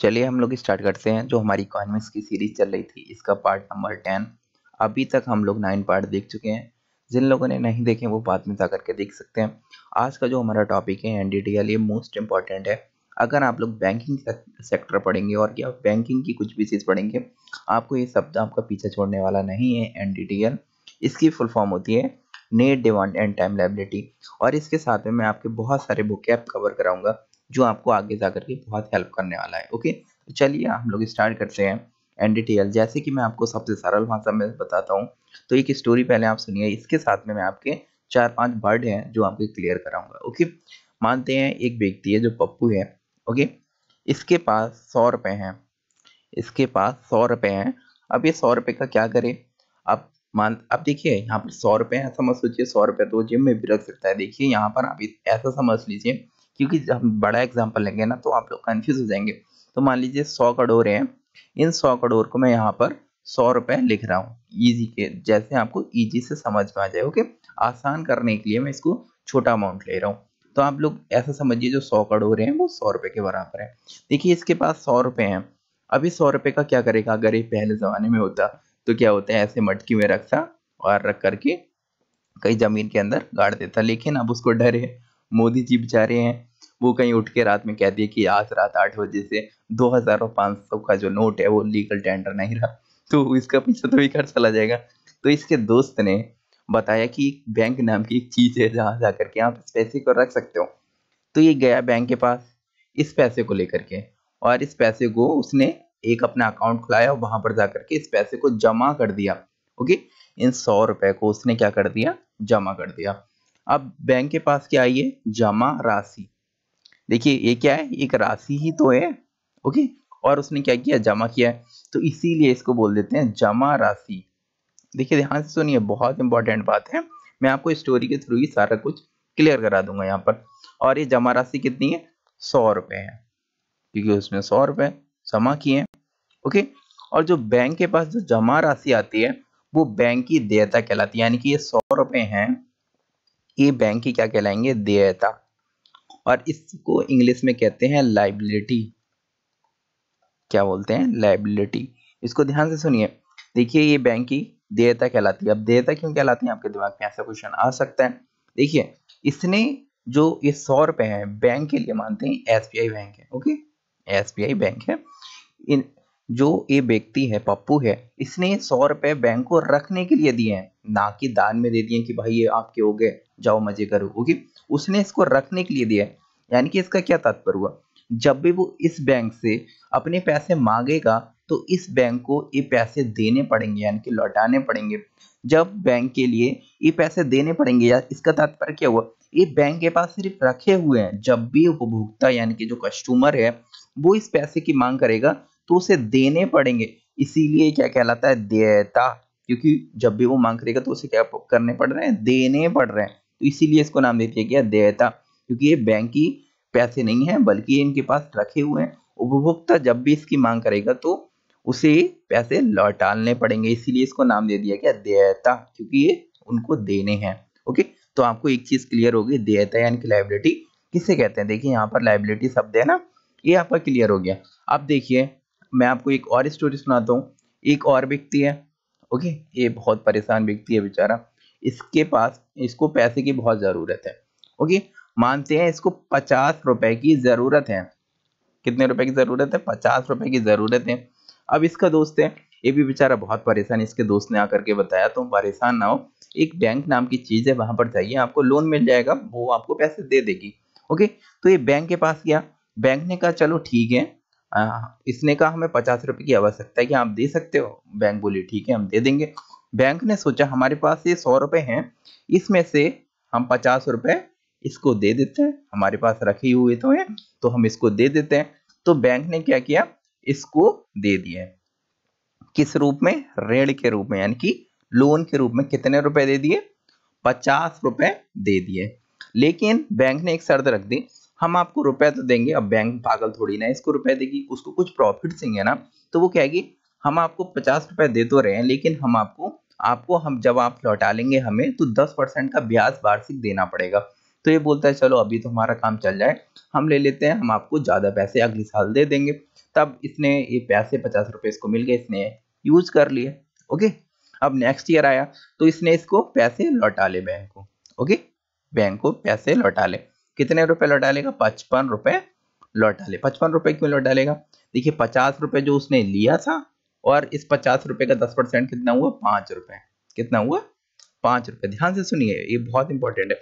चलिए हम लोग स्टार्ट करते हैं जो हमारी इकोनॉमिक्स की सीरीज चल रही थी इसका पार्ट नंबर टेन अभी तक हम लोग नाइन पार्ट देख चुके हैं जिन लोगों ने नहीं देखे वो बाद में जा करके देख सकते हैं आज का जो हमारा टॉपिक है एन ये मोस्ट इम्पॉर्टेंट है अगर आप लोग बैंकिंग सेक्टर पढ़ेंगे और क्या बैंकिंग की कुछ भी चीज़ पढ़ेंगे आपको ये शब्द आपका पीछे छोड़ने वाला नहीं है एन इसकी फुल फॉर्म होती है net demand and time liability और इसके साथ में मैं आपके बहुत सारे बुक कैप कवर कराऊंगा जो आपको आगे जा करके बहुत हेल्प करने वाला है ओके तो चलिए हम लोग स्टार्ट करते हैं एन जैसे कि मैं आपको सबसे सरल भाषा में बताता हूँ तो एक स्टोरी पहले आप सुनिए इसके साथ में मैं आपके चार पांच वर्ड हैं जो आपको क्लियर कराऊंगा ओके मानते हैं एक व्यक्ति है जो पप्पू है ओके इसके पास सौ रुपए हैं इसके पास सौ रुपए हैं अब ये सौ रुपये का क्या करे अब मान अब देखिए यहाँ पर सौ रुपए ऐसा मत सोचिए सौ रुपये तो जिम में भी रख सकता है देखिए यहाँ पर आप ऐसा समझ लीजिए क्योंकि हम बड़ा एग्जाम्पल लेंगे ना तो आप लोग कन्फ्यूज हो जाएंगे तो मान लीजिए सौ करोड़ हैं इन सौ करोड़ को मैं यहाँ पर सौ रुपए लिख रहा हूँ ईजी के जैसे आपको ईजी से समझ में आ जाए ओके आसान करने के लिए मैं इसको छोटा अमाउंट ले रहा हूँ तो आप लोग ऐसा समझिए जो सौ करोड़ हैं वो सौ रुपए के बराबर है देखिए इसके पास सौ रुपए हैं अभी सौ रुपए का क्या करेगा अगर ये पहले ज़माने में होता तो क्या होता है ऐसे मटकी में रखता और रख करके कहीं ज़मीन के अंदर गाड़ देता लेकिन अब उसको डर है मोदी जी बेचारे हैं वो कहीं उठ के रात में कह दिए कि आज रात आठ बजे से दो हज़ार और पाँच सौ का जो नोट है वो लीगल टेंडर नहीं रहा तो इसका पीछा तो भी बेकार चला जाएगा तो इसके दोस्त ने बताया कि बैंक नाम की एक चीज़ है जहाँ जा करके आप इस पैसे को रख सकते हो तो ये गया बैंक के पास इस पैसे को लेकर के और इस पैसे को उसने एक अपना अकाउंट खुलाया और वहां पर जा करके इस पैसे को जमा कर दिया ओके इन सौ रुपए को उसने क्या कर दिया जमा कर दिया अब बैंक के पास क्या आई है जमा राशि देखिए ये क्या है एक राशि ही तो है ओके और उसने क्या किया जमा किया है तो इसीलिए इसको बोल देते हैं जमा राशि देखिए ध्यान से सुनिए बहुत इंपॉर्टेंट बात है मैं आपको स्टोरी के थ्रू ही सारा कुछ क्लियर करा दूंगा यहाँ पर और ये जमा राशि कितनी है सौ रुपए है क्योंकि उसमें सौ रुपये जमा किए हैं ओके और जो बैंक के पास जो जमा राशि आती है वो बैंक की देयता कहलाती है यानी कि ये सौ रुपए हैं ये बैंक ही क्या कहलाएंगे देयता और इसको इंग्लिश में कहते हैं लाइबिलिटी क्या बोलते हैं लाइबिलिटी इसको ध्यान से सुनिए देखिए ये बैंक की देयता कहलाती है अब देयता क्यों कहलाती है आपके दिमाग में ऐसा क्वेश्चन आ सकता है देखिए इसने जो ये सौ रुपए है बैंक के लिए मानते हैं एसबीआई बैंक है ओके एसबीआई बैंक है इन जो ये व्यक्ति है पप्पू है इसने सौ रुपए बैंक को रखने के लिए दिए हैं ना कि दान में दे दिए कि भाई ये आपके हो गए जाओ मजे करो ओके उसने इसको रखने के लिए दिया है यानी कि इसका क्या तात्पर्य हुआ जब भी वो इस बैंक से अपने पैसे मांगेगा तो इस बैंक को ये पैसे देने पड़ेंगे यानी कि लौटाने पड़ेंगे जब बैंक के लिए ये पैसे देने पड़ेंगे या इसका तात्पर्य क्या हुआ ये बैंक के पास सिर्फ रखे हुए हैं जब भी उपभोक्ता यानी कि जो कस्टमर है वो इस पैसे की मांग करेगा तो उसे देने पड़ेंगे इसीलिए क्या कहलाता है देयता क्योंकि जब भी वो मांग करेगा तो उसे क्या करने पड़ रहे हैं देने पड़ रहे हैं तो इसीलिए इसको नाम दे दिया गया देयता क्योंकि ये बैंक की पैसे नहीं है बल्कि इनके पास रखे हुए हैं उपभोक्ता जब भी इसकी मांग करेगा तो उसे पैसे लौटाने पड़ेंगे इसीलिए इसको नाम दे दिया गया देयता क्योंकि ये उनको देने हैं ओके तो आपको एक चीज क्लियर होगी देयता यानी कि लाइबिलिटी किसे कहते हैं देखिए यहाँ पर लाइबिलिटी शब्द है ना ये आपका क्लियर हो गया अब देखिए मैं आपको एक और स्टोरी सुनाता हूँ एक और व्यक्ति है ओके ये बहुत परेशान व्यक्ति है बेचारा इसके पास इसको पैसे की बहुत ज़रूरत है ओके मानते हैं इसको पचास रुपए की ज़रूरत है कितने रुपए की ज़रूरत है पचास रुपए की ज़रूरत है अब इसका दोस्त है ये भी बेचारा बहुत परेशान है इसके दोस्त ने आकर के बताया तुम परेशान ना हो एक बैंक नाम की चीज़ है वहां पर जाइए आपको लोन मिल जाएगा वो आपको पैसे दे देगी ओके तो ये बैंक के पास गया बैंक ने कहा चलो ठीक है इसने कहा हमें पचास रुपए की आवश्यकता है कि आप दे सकते हो बैंक बोली ठीक है हम दे देंगे बैंक ने सोचा हमारे पास ये सौ रुपए हैं इसमें से हम पचास रुपए इसको दे देते हैं हमारे पास रखे हुए तो हैं तो हम इसको दे देते हैं तो बैंक ने क्या किया इसको दे दिए किस रूप में ऋण के रूप में यानी कि लोन के रूप में कितने रुपए दे दिए पचास रुपए दे दिए लेकिन बैंक ने एक शर्त रख दी हम आपको रुपए तो देंगे अब बैंक पागल थोड़ी ना इसको रुपए देगी उसको कुछ प्रॉफिट देंगे ना तो वो कहेगी हम आपको पचास रुपए दे तो रहे हैं लेकिन हम आपको आपको हम जब आप लौटा लेंगे हमें तो दस परसेंट का ब्याज वार्षिक देना पड़ेगा तो ये बोलता है चलो अभी तो हमारा काम चल जाए हम ले लेते हैं हम आपको ज़्यादा पैसे अगले साल दे देंगे तब इसने ये पैसे पचास रुपये इसको मिल गए इसने यूज कर लिए ओके अब नेक्स्ट ईयर आया तो इसने इसको पैसे लौटा ले बैंक को ओके बैंक को पैसे लौटा ले कितने रुपए लौटा लेगा पचपन रुपए लौटा ले पचपन रुपए क्यों लौटा लेगा देखिए पचास रुपए जो उसने लिया था और इस पचास रुपए का दस परसेंट कितना हुआ पांच रुपए कितना हुआ पांच रुपए ध्यान से सुनिए ये बहुत इंपॉर्टेंट है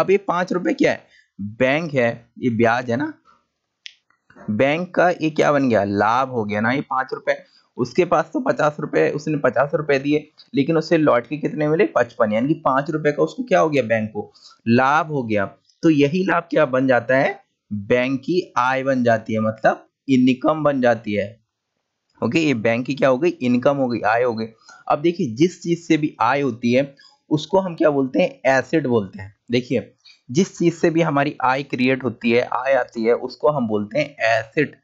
अब ये पांच रुपए क्या है बैंक है ये ब्याज है ना बैंक का ये क्या बन गया लाभ हो गया ना ये पांच रुपए उसके पास तो पचास रुपए उसने पचास रुपए दिए लेकिन उसे लौट के कितने मिले पचपन यानी कि पांच रुपए का उसको क्या हो गया बैंक को लाभ हो गया तो यही लाभ क्या बन जाता है बैंक की आय बन जाती है मतलब इनकम बन जाती है ओके ये बैंक की क्या हो गई इनकम हो गई आय हो गई अब देखिए जिस चीज से भी आय होती है उसको हम क्या बोलते हैं एसेट बोलते हैं देखिए जिस चीज से भी हमारी आय क्रिएट होती है आय आती है उसको हम बोलते हैं एसेट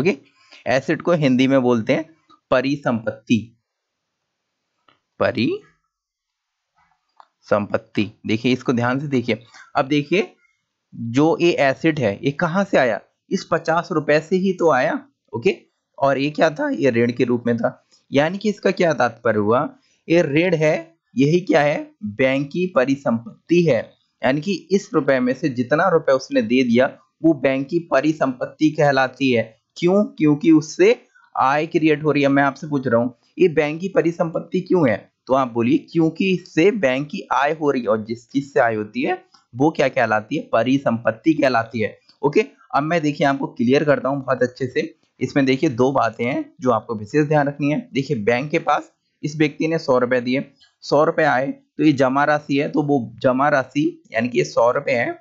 ओके एसेट को हिंदी में बोलते हैं परिसंपत्ति परी संपत्ति देखिए इसको ध्यान से देखिए अब देखिए जो ये एसिड है ये कहाँ से आया इस पचास रुपए से ही तो आया ओके और ये क्या था ये ऋण के रूप में था यानी कि इसका क्या तात्पर्य हुआ ये ऋण है यही क्या है बैंक की परिसंपत्ति है यानी कि इस रुपए में से जितना रुपए उसने दे दिया वो बैंक की परिसंपत्ति कहलाती है क्यों क्योंकि उससे आय क्रिएट हो रही है मैं आपसे पूछ रहा हूँ ये बैंक की परिसंपत्ति क्यों है तो आप बोलिए क्योंकि इससे बैंक की आय हो रही है और जिस चीज से आय होती है वो क्या कहलाती है परिसंपत्ति कहलाती है ओके अब मैं देखिए आपको क्लियर करता हूँ बहुत अच्छे से इसमें देखिए दो बातें हैं जो आपको विशेष ध्यान रखनी है देखिए बैंक के पास इस व्यक्ति ने सौ रुपए दिए सौ रुपए आए तो ये जमा राशि है तो वो जमा राशि यानी कि ये सौ रुपए है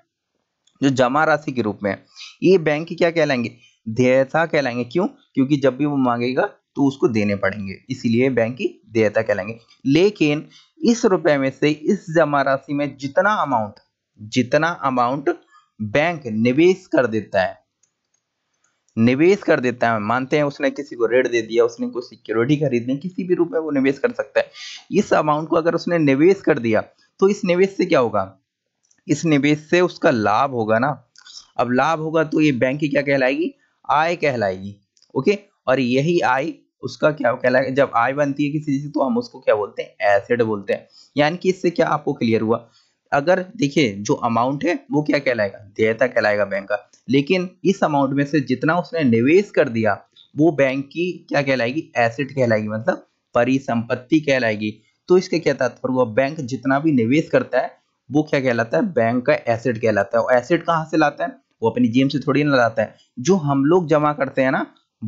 जो जमा राशि के रूप में है ये बैंक क्या कहलाएंगे देयता कहलाएंगे क्यों क्योंकि जब भी वो मांगेगा तो उसको देने पड़ेंगे इसीलिए बैंक की देयता कहलाएंगे लेकिन इस रुपए में से इस जमा राशि में जितना अमाउंट जितना अमाउंट बैंक निवेश कर देता है निवेश कर देता है मानते हैं उसने किसी को ऋण दे दिया उसने कोई सिक्योरिटी खरीदनी किसी भी रूप में वो निवेश कर सकता है इस अमाउंट को अगर उसने निवेश कर दिया तो इस निवेश से क्या होगा इस निवेश से उसका लाभ होगा ना अब लाभ होगा तो ये बैंक की क्या कहलाएगी आय कहलाएगी ओके और यही आय उसका क्या कहलाएगा जब आय बनती है किसी चीज तो हम उसको क्या बोलते हैं एसिड बोलते हैं यानी कि इससे क्या आपको क्लियर हुआ अगर देखिए जो अमाउंट है वो क्या कहलाएगा देयता कहलाएगा बैंक का लेकिन इस अमाउंट में से जितना उसने निवेश कर दिया वो बैंक की क्या कहलाएगी एसेट कहलाएगी मतलब परिसंपत्ति कहलाएगी तो इसके क्या तात्पर्य हुआ बैंक जितना भी निवेश करता है वो क्या कहलाता है बैंक का एसेट कहलाता है और एसेट कहाँ से लाता है वो अपनी जेब से थोड़ी ना लाता है जो हम लोग जमा करते हैं ना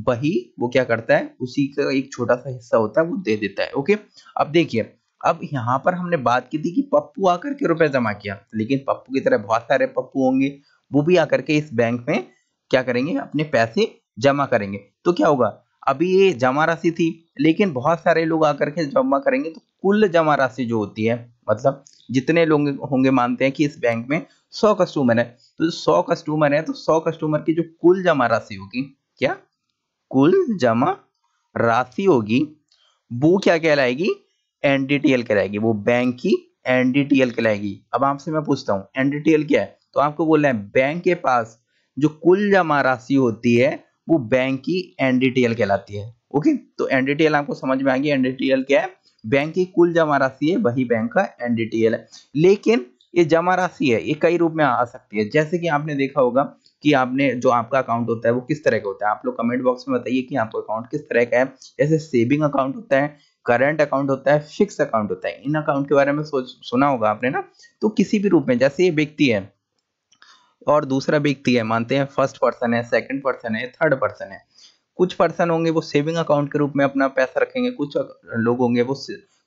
वही वो क्या करता है उसी का एक छोटा सा हिस्सा होता है वो दे देता है ओके अब देखिए अब यहाँ पर हमने बात की थी कि पप्पू आकर के रुपए जमा किया लेकिन पप्पू की तरह बहुत सारे पप्पू होंगे वो भी आकर के इस बैंक में क्या करेंगे अपने पैसे जमा करेंगे तो क्या होगा अभी ये जमा राशि थी लेकिन बहुत सारे लोग आकर के जमा करेंगे तो कुल जमा राशि जो होती है मतलब जितने लोग होंगे मानते हैं कि इस बैंक में सौ कस्टमर है तो सौ कस्टमर है तो सौ कस्टमर की जो कुल जमा राशि होगी क्या कुल जमा राशि होगी वो क्या कहलाएगी एनडीटीएल कहलाएगी वो बैंक की एनडीटीएल कहलाएगी अब आपसे मैं पूछता हूं एनडीटीएल क्या है तो आपको बोलना है बैंक के पास जो कुल जमा राशि होती है वो बैंक की एनडीटीएल कहलाती है ओके तो एनडीटीएल आपको समझ में आएगी एनडीटीएल क्या है बैंक की कुल जमा राशि है वही बैंक का एनडीटीएल है लेकिन ये जमा राशि है ये कई रूप में आ सकती है जैसे कि आपने देखा होगा कि आपने जो आपका अकाउंट होता है वो किस तरह का होता है आप लोग कमेंट बॉक्स में बताइए कि आपका अकाउंट किस तरह का है जैसे सेविंग अकाउंट होता है करंट अकाउंट होता है फिक्स अकाउंट होता है इन अकाउंट के बारे में सोच सुना होगा आपने ना तो किसी भी रूप में जैसे ये व्यक्ति है और दूसरा व्यक्ति है मानते हैं फर्स्ट पर्सन है सेकंड पर्सन है थर्ड पर्सन है कुछ पर्सन होंगे वो सेविंग अकाउंट के रूप में अपना पैसा रखेंगे कुछ लोग होंगे वो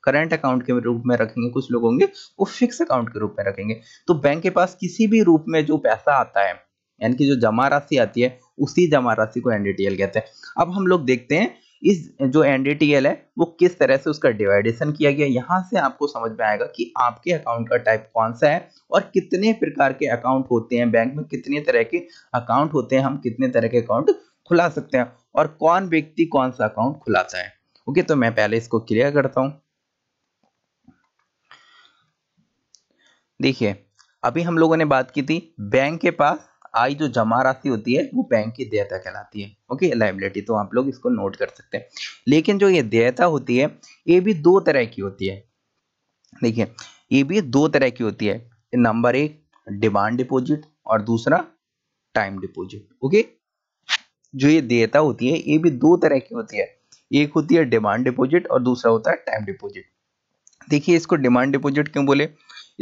करंट अकाउंट के रूप में रखेंगे कुछ लोग होंगे वो फिक्स अकाउंट के रूप में रखेंगे तो बैंक के पास किसी भी रूप में जो पैसा आता है यानी कि जो जमा राशि आती है उसी जमा राशि को एनडीटीएल कहते हैं अब हम लोग देखते हैं इस जो एनडीटीएल है वो किस तरह से उसका डिवाइडेशन किया गया यहाँ से आपको समझ में आएगा कि आपके अकाउंट का टाइप कौन सा है और कितने प्रकार के अकाउंट होते हैं बैंक में कितने तरह के अकाउंट होते हैं हम कितने तरह के अकाउंट खुला सकते हैं और कौन व्यक्ति कौन सा अकाउंट खुलाता है ओके तो मैं पहले इसको क्लियर करता हूं देखिए अभी हम लोगों ने बात की थी बैंक के पास आई जो जमा राशि होती है वो बैंक की देयता कहलाती है ओके लाइबिलिटी तो आप लोग इसको नोट कर सकते हैं लेकिन जो ये देयता होती है ये भी दो तरह की होती है देखिए ये भी दो तरह की होती है नंबर एक डिमांड डिपोजिट और दूसरा टाइम डिपोजिट ओके जो ये देयता होती है ये भी दो तरह की होती है एक होती है डिमांड डिपोजिट और दूसरा होता है टाइम डिपोजिट देखिए इसको डिमांड डिपोजिट क्यों बोले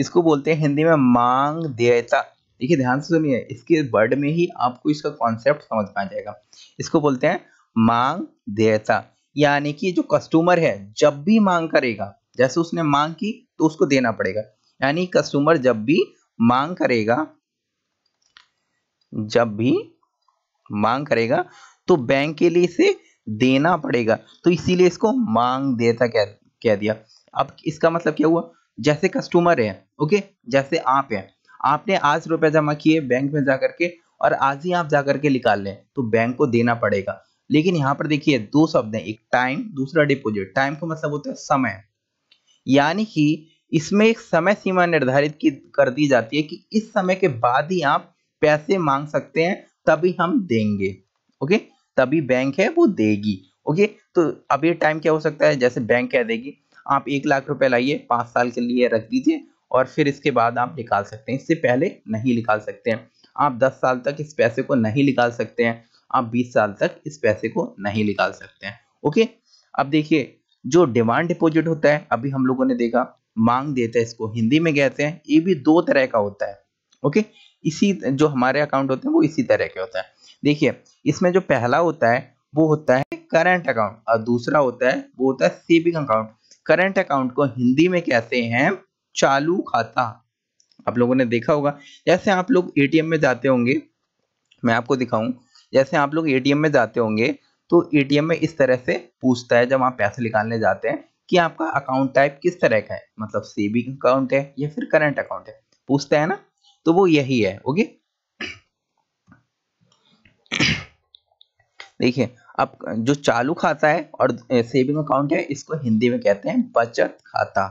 इसको बोलते हैं हिंदी में मांग देयता देखिए ध्यान से सुनिए इसके वर्ड में ही आपको इसका कॉन्सेप्ट समझ में आ जाएगा इसको बोलते हैं मांग देयता यानी कि जो कस्टमर है जब भी मांग करेगा जैसे उसने मांग की तो उसको देना पड़ेगा यानी कस्टमर जब भी मांग करेगा जब भी मांग करेगा तो बैंक के लिए इसे देना पड़ेगा तो इसीलिए इसको मांग देता कह कह दिया अब इसका मतलब क्या हुआ जैसे कस्टमर है ओके जैसे आप हैं आपने आज रुपए जमा किए बैंक में जाकर के और आज ही आप जाकर के निकाल लें तो बैंक को देना पड़ेगा लेकिन यहाँ पर देखिए दो शब्द हैं एक टाइम दूसरा डिपोजिट टाइम का मतलब होता है समय यानी कि इसमें एक समय सीमा निर्धारित की कर दी जाती है कि इस समय के बाद ही आप पैसे मांग सकते हैं तभी हम देंगे ओके तभी बैंक है वो देगी ओके तो अब ये टाइम क्या हो सकता है जैसे बैंक क्या देगी आप एक लाख रुपए लाइए पांच साल के लिए रख दीजिए और फिर इसके बाद आप निकाल सकते हैं इससे पहले नहीं निकाल सकते हैं आप 10 साल तक इस पैसे को नहीं निकाल सकते हैं आप 20 साल तक इस पैसे को नहीं निकाल सकते हैं ओके अब देखिए जो डिमांड डिपोजिट होता है अभी हम लोगों ने देखा मांग देता है इसको हिंदी में कहते हैं ये भी दो तरह का होता है ओके इसी जो हमारे अकाउंट होते हैं वो इसी तरह के होता है देखिए इसमें जो पहला होता है वो होता है करंट अकाउंट और दूसरा होता है वो होता है सेविंग अकाउंट करंट अकाउंट को हिंदी में कहते हैं चालू खाता आप लोगों ने देखा होगा जैसे आप लोग एटीएम में जाते होंगे मैं आपको दिखाऊं जैसे आप लोग एटीएम में जाते होंगे तो एटीएम में इस तरह से पूछता है जब आप पैसे निकालने जाते हैं कि आपका अकाउंट टाइप किस तरह का है मतलब सेविंग अकाउंट है या फिर करंट अकाउंट है पूछता है ना तो वो यही है ओके देखिए अब जो चालू खाता है और सेविंग अकाउंट है इसको हिंदी में कहते हैं बचत खाता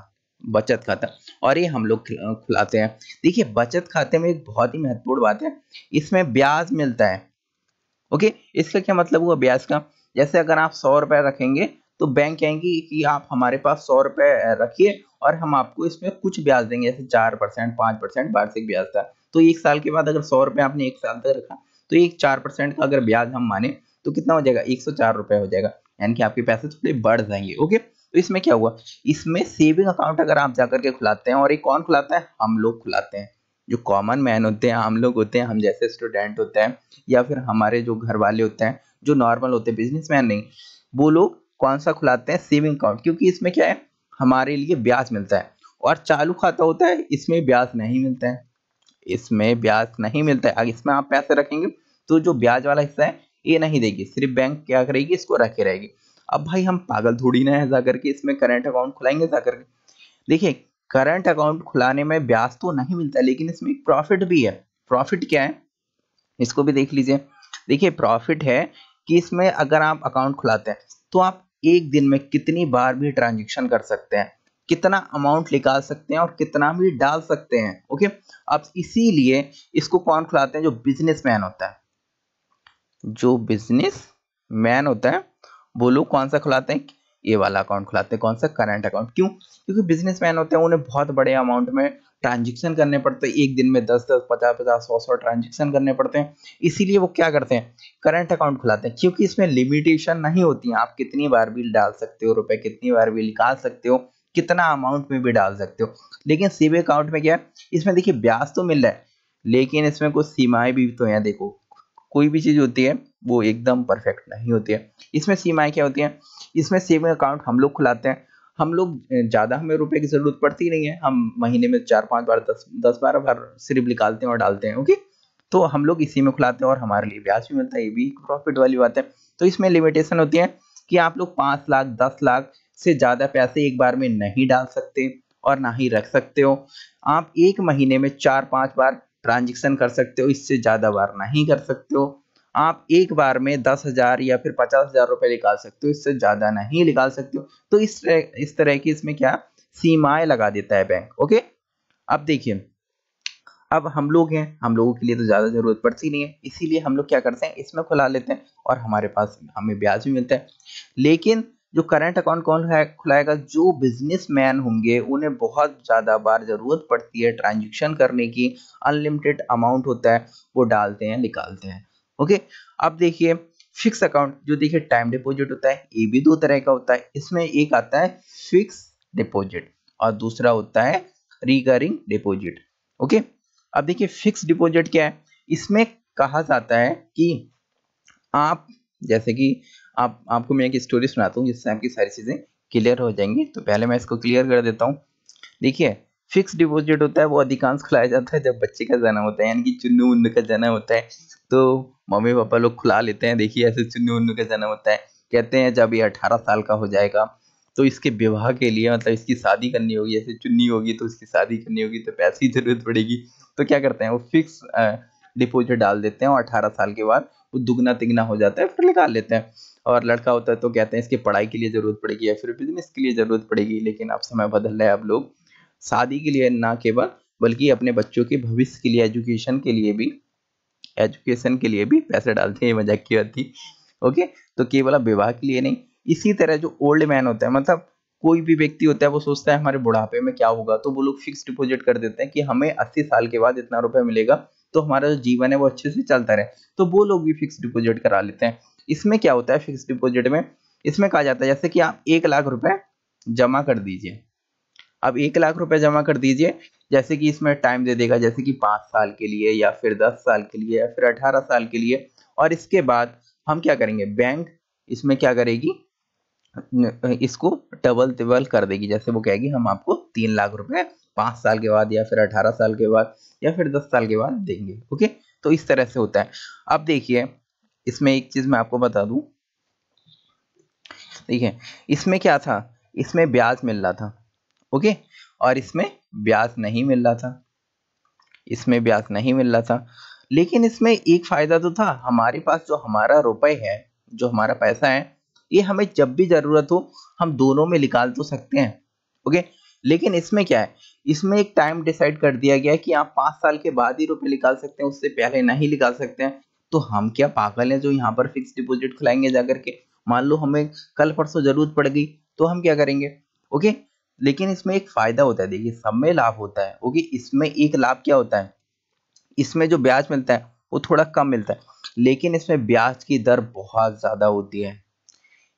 बचत खाता और ये हम लोग खुलाते हैं देखिए बचत खाते में एक बहुत ही महत्वपूर्ण बात है इसमें ब्याज मिलता है ओके इसका क्या मतलब हुआ ब्याज का जैसे अगर आप सौ रुपए रखेंगे तो बैंक कहेंगी कि आप हमारे पास सौ रुपए रखिए और हम आपको इसमें कुछ ब्याज देंगे जैसे चार परसेंट पांच परसेंट वार्षिक ब्याज था तो एक साल के बाद अगर सौ रुपए आपने एक साल तक रखा तो एक चार परसेंट का अगर ब्याज हम माने तो कितना हो जाएगा एक सौ चार रुपए हो जाएगा यानी कि आपके पैसे थोड़े बढ़ जाएंगे ओके तो इसमें क्या हुआ इसमें सेविंग अकाउंट अगर आप जाकर के खुलाते हैं और ये कौन खुलाता है हम लोग खुलाते हैं जो कॉमन मैन होते हैं हम लोग होते हैं हम जैसे स्टूडेंट होते हैं या फिर हमारे जो घर वाले होते हैं जो नॉर्मल होते हैं बिजनेसमैन नहीं वो लोग कौन सा खुलाते हैं सेविंग अकाउंट क्योंकि इसमें क्या है हमारे लिए ब्याज मिलता है और चालू खाता होता है इसमें ब्याज नहीं मिलता है इसमें ब्याज नहीं मिलता है अगर इसमें आप पैसे रखेंगे तो जो ब्याज वाला हिस्सा है ये नहीं देगी सिर्फ बैंक क्या करेगी इसको रखे रहेगी अब भाई हम पागल थोड़ी ना है जाकर के इसमें करंट अकाउंट खुलाएंगे जाकर के देखिए करंट अकाउंट खुलाने में ब्याज तो नहीं मिलता लेकिन इसमें एक प्रॉफिट भी है प्रॉफिट क्या है इसको भी देख लीजिए देखिए प्रॉफिट है कि इसमें अगर आप अकाउंट खुलाते हैं तो आप एक दिन में कितनी बार भी ट्रांजेक्शन कर सकते हैं कितना अमाउंट निकाल सकते हैं और कितना भी डाल सकते हैं ओके अब इसीलिए इसको कौन खुलाते हैं जो बिजनेस मैन होता है जो बिजनेस मैन होता है बोलो कौन सा खुलाते हैं ये वाला अकाउंट खुलाते हैं कौन सा करंट अकाउंट क्यों क्योंकि बिजनेसमैन होते हैं उन्हें बहुत बड़े अमाउंट में ट्रांजेक्शन करने पड़ते हैं एक दिन में दस दस पचास पचास सौ सौ ट्रांजेक्शन करने पड़ते हैं इसीलिए वो क्या करते हैं करंट अकाउंट खुलाते हैं क्योंकि इसमें लिमिटेशन नहीं होती है आप कितनी बार भी डाल सकते हो रुपए कितनी बार भी निकाल सकते हो कितना अमाउंट में भी डाल सकते हो लेकिन सेविंग अकाउंट में क्या है इसमें देखिए ब्याज तो मिल रहा है लेकिन इसमें कुछ सीमाएं भी तो हैं देखो कोई भी चीज़ होती है वो एकदम परफेक्ट नहीं होती है इसमें सीमाएं क्या होती हैं इसमें सेविंग अकाउंट हम लोग खुलाते हैं हम लोग ज़्यादा हमें रुपए की ज़रूरत पड़ती नहीं है हम महीने में चार पाँच बार दस दस बारह बार सिर्फ निकालते हैं और डालते हैं ओके तो हम लोग इसी में खुलाते हैं और हमारे लिए ब्याज भी मिलता है ये भी प्रॉफिट वाली बात है तो इसमें लिमिटेशन होती है कि आप लोग पाँच लाख दस लाख से ज़्यादा पैसे एक बार में नहीं डाल सकते और ना ही रख सकते हो आप एक महीने में चार पाँच बार ट्रांजेक्शन कर सकते हो इससे ज़्यादा बार नहीं कर सकते हो आप एक बार में दस हज़ार या फिर पचास हज़ार रुपये निकाल सकते हो इससे ज़्यादा नहीं निकाल सकते हो तो इस तरह इस तरह की इसमें क्या सीमाएं लगा देता है बैंक ओके अब देखिए अब हम लोग हैं हम लोगों के लिए तो ज़्यादा ज़रूरत पड़ती नहीं है इसीलिए हम लोग क्या करते हैं इसमें खुला लेते हैं और हमारे पास हमें ब्याज भी मिलता है लेकिन जो करंट अकाउंट कौन खुलाएगा जो बिजनेसमैन होंगे उन्हें बहुत ज़्यादा बार ज़रूरत पड़ती है ट्रांजेक्शन करने की अनलिमिटेड अमाउंट होता है वो डालते हैं निकालते हैं ओके अब देखिए फिक्स अकाउंट जो देखिए टाइम डिपॉजिट होता है ये भी दो तरह का होता है इसमें एक आता है फिक्स डिपॉजिट और दूसरा होता है रिकरिंग डिपॉजिट ओके अब देखिए फिक्स डिपॉजिट क्या है इसमें कहा जाता है कि आप जैसे कि आप आपको मैं एक स्टोरी सुनाता हूँ जिससे आपकी सारी चीज़ें क्लियर हो जाएंगी तो पहले मैं इसको क्लियर कर देता हूँ देखिए फिक्स डिपोजिट होता है वो अधिकांश खुलाया जाता है जब बच्चे का जन्म होता है यानी कि चुन्नू उन्नू का जन्म होता है तो मम्मी पापा लोग खुला लेते हैं देखिए ऐसे चुन्नू उन्नू का जन्म होता है कहते हैं जब ये अठारह साल का हो जाएगा तो इसके विवाह के लिए मतलब इसकी शादी करनी होगी ऐसे चुन्नी होगी तो इसकी शादी करनी होगी तो पैसे की जरूरत पड़ेगी तो क्या करते हैं वो फिक्स डिपोजिट डाल देते हैं और अठारह साल के बाद वो दुगना तिगना हो जाता है फिर निकाल लेते हैं और लड़का होता है तो कहते हैं इसकी पढ़ाई के लिए ज़रूरत पड़ेगी या फिर बिजनेस के लिए ज़रूरत पड़ेगी लेकिन अब समय बदल रहा है अब लोग शादी के लिए ना केवल बल्कि अपने बच्चों के भविष्य के लिए एजुकेशन के लिए भी एजुकेशन के लिए भी पैसे डालते हैं मजाक की बात थी ओके तो केवल अब विवाह के लिए नहीं इसी तरह जो ओल्ड मैन होता है मतलब कोई भी व्यक्ति होता है वो सोचता है हमारे बुढ़ापे में क्या होगा तो वो लोग फिक्स डिपोजिट कर देते हैं कि हमें अस्सी साल के बाद इतना रुपया मिलेगा तो हमारा जो जीवन है वो अच्छे से चलता रहे तो वो लोग भी फिक्स डिपोजिट करा लेते हैं इसमें क्या होता है फिक्स डिपोजिट में इसमें कहा जाता है जैसे कि आप एक लाख रुपए जमा कर दीजिए अब एक लाख रुपए जमा कर दीजिए जैसे कि इसमें टाइम दे देगा जैसे कि पांच साल के लिए या फिर दस साल के लिए या फिर अठारह साल के लिए और इसके बाद हम क्या करेंगे बैंक इसमें क्या करेगी इसको डबल डबल कर देगी जैसे वो कहेगी हम आपको तीन लाख रुपए पांच साल के बाद या फिर अठारह साल के बाद या फिर दस साल के बाद देंगे ओके तो इस तरह से होता है अब देखिए इसमें एक चीज़ मैं आपको बता दू देखिए इसमें क्या था इसमें ब्याज मिल रहा था ओके और इसमें ब्याज नहीं मिल रहा था इसमें ब्याज नहीं मिल रहा था लेकिन इसमें एक फ़ायदा तो था हमारे पास जो हमारा रुपए है जो हमारा पैसा है ये हमें जब भी ज़रूरत हो हम दोनों में निकाल तो सकते हैं ओके लेकिन इसमें क्या है इसमें एक टाइम डिसाइड कर दिया गया है कि आप पांच साल के बाद ही रुपए निकाल सकते हैं उससे पहले नहीं निकाल सकते हैं तो हम क्या पागल हैं जो यहाँ पर फिक्स डिपोजिट खुलाएंगे जाकर के मान लो हमें कल परसों जरूरत पड़ गई तो हम क्या करेंगे ओके लेकिन इसमें एक फायदा होता है देखिए सब में लाभ होता है ओके इसमें एक लाभ क्या होता है इसमें जो ब्याज मिलता है वो थोड़ा कम मिलता है लेकिन इसमें ब्याज की दर बहुत ज़्यादा होती है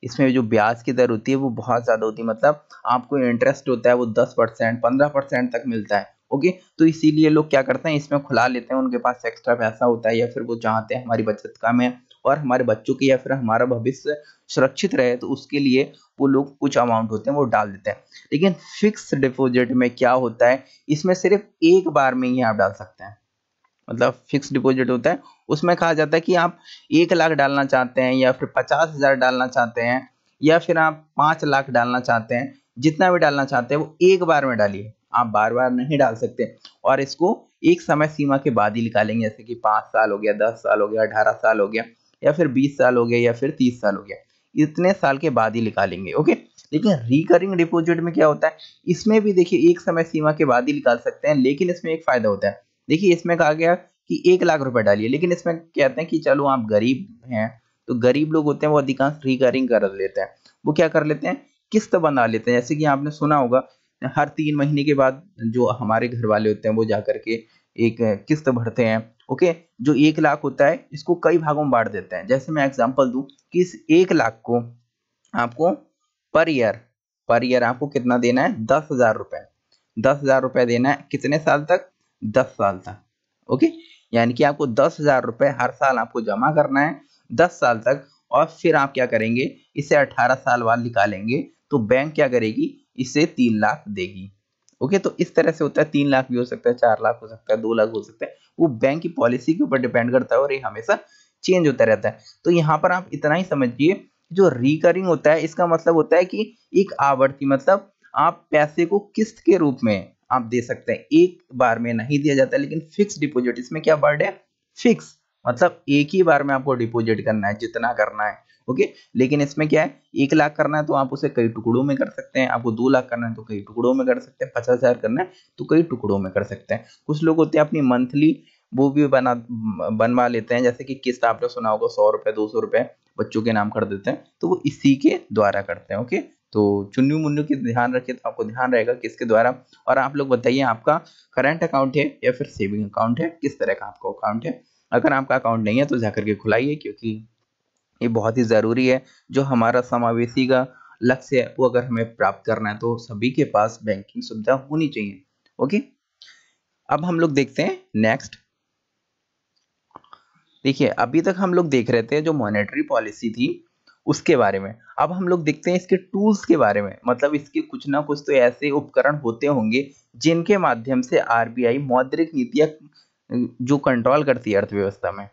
इसमें जो ब्याज की दर होती है वो बहुत ज़्यादा होती है मतलब आपको इंटरेस्ट होता है वो दस परसेंट पंद्रह परसेंट तक मिलता है ओके तो इसीलिए लोग क्या करते हैं इसमें खुला लेते हैं उनके पास एक्स्ट्रा पैसा होता है या फिर वो चाहते हैं हमारी बचत कम है और हमारे बच्चों की या फिर हमारा भविष्य सुरक्षित रहे तो उसके लिए वो लोग कुछ अमाउंट होते हैं वो डाल देते हैं लेकिन फिक्स डिपोजिट में क्या होता है इसमें सिर्फ एक बार में ही आप डाल सकते हैं मतलब फिक्स डिपॉजिट होता है उसमें कहा जाता है कि आप एक लाख डालना चाहते हैं या फिर पचास हज़ार डालना चाहते हैं या फिर आप पाँच लाख डालना चाहते हैं जितना भी डालना चाहते हैं वो एक बार में डालिए आप बार बार नहीं डाल सकते और इसको एक समय सीमा के बाद ही निकालेंगे जैसे कि पाँच साल हो गया दस साल हो गया अठारह साल हो गया या फिर बीस साल हो गया या फिर तीस साल हो गया इतने साल के बाद ही निकालेंगे ओके लेकिन रिकरिंग डिपोजिट में क्या होता है इसमें भी देखिए एक समय सीमा के बाद ही निकाल सकते हैं लेकिन इसमें एक फायदा होता है देखिए इसमें कहा गया कि एक लाख रुपए डालिए लेकिन इसमें कहते हैं कि चलो आप गरीब हैं तो गरीब लोग होते हैं वो अधिकांश रिकरिंग कर लेते हैं वो क्या कर लेते हैं किस्त बना लेते हैं जैसे कि आपने सुना होगा हर तीन महीने के बाद जो हमारे घर वाले होते हैं वो जा करके एक किस्त भरते हैं ओके जो एक लाख होता है इसको कई भागों में बांट देते हैं जैसे मैं एग्जाम्पल दू कि इस एक लाख को आपको पर ईयर पर ईयर आपको कितना देना है दस हजार रुपए दस हजार रुपये देना है कितने साल तक दस साल तक ओके यानी कि आपको दस हजार रुपए हर साल आपको जमा करना है दस साल तक और फिर आप क्या करेंगे इसे अठारह साल बाद निकालेंगे तो बैंक क्या करेगी इसे तीन लाख देगी ओके तो इस तरह से होता है तीन लाख भी हो सकता है चार लाख हो सकता है दो लाख हो सकता है वो बैंक की पॉलिसी के ऊपर डिपेंड करता है और ये हमेशा चेंज होता रहता है तो यहाँ पर आप इतना ही समझिए जो रिकरिंग होता है इसका मतलब होता है कि एक आवर्ती मतलब आप पैसे को किस्त के रूप में आप दे सकते हैं एक बार में नहीं दिया जाता लेकिन फिक्स डिपोजिट इसमें क्या वर्ड है फिक्स मतलब एक ही बार में आपको डिपोजिट करना है जितना करना है ओके लेकिन इसमें क्या है एक लाख करना है तो आप उसे कई टुकड़ों में कर सकते हैं आपको दो लाख करना है तो कई टुकड़ों में कर सकते हैं पचास हजार करना है तो कई टुकड़ों में कर सकते हैं कुछ लोग होते हैं अपनी मंथली वो भी बना बनवा लेते हैं जैसे कि किस्त आपने सुना होगा सौ रुपए दो सौ रुपए बच्चों के नाम कर देते हैं तो वो इसी के द्वारा करते हैं ओके तो चुन्नू मुन्नू की ध्यान रखिए तो आपको ध्यान रहेगा किसके द्वारा और आप लोग बताइए आपका करंट अकाउंट है या फिर सेविंग अकाउंट है किस तरह का आपका अकाउंट है अगर आपका अकाउंट नहीं है तो जाकर के खुलाइए क्योंकि ये बहुत ही ज़रूरी है जो हमारा समावेशी का लक्ष्य है वो अगर हमें प्राप्त करना है तो सभी के पास बैंकिंग सुविधा होनी चाहिए ओके अब हम लोग देखते हैं नेक्स्ट देखिए अभी तक हम लोग देख रहे थे जो मॉनेटरी पॉलिसी थी उसके बारे में अब हम लोग देखते हैं इसके टूल्स के बारे में मतलब इसके कुछ ना कुछ तो ऐसे उपकरण होते होंगे जिनके माध्यम से आरबीआई मौद्रिक नीतियां जो कंट्रोल करती है अर्थव्यवस्था में